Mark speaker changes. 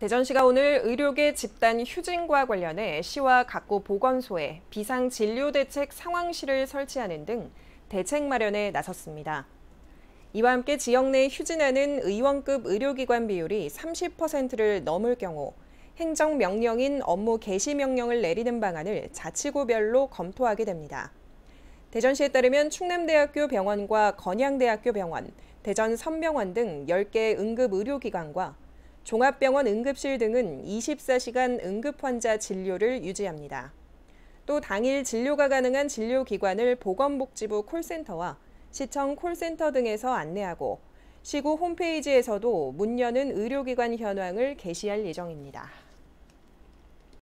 Speaker 1: 대전시가 오늘 의료계 집단 휴진과 관련해 시와 각 구 보건소에 비상진료대책 상황실을 설치하는 등 대책 마련에 나섰습니다. 이와 함께 지역 내 휴진하는 의원급 의료기관 비율이 30%를 넘을 경우 행정명령인 업무 개시 명령을 내리는 방안을 자치구별로 검토하게 됩니다. 대전시에 따르면 충남대학교 병원과 건양대학교 병원, 대전 선병원 등 10개 응급의료기관과 종합병원 응급실 등은 24시간 응급 환자 진료를 유지합니다. 또 당일 진료가 가능한 진료기관을 보건복지부 콜센터와 시청 콜센터 등에서 안내하고 시구 홈페이지에서도 문 여는 의료기관 현황을 게시할 예정입니다.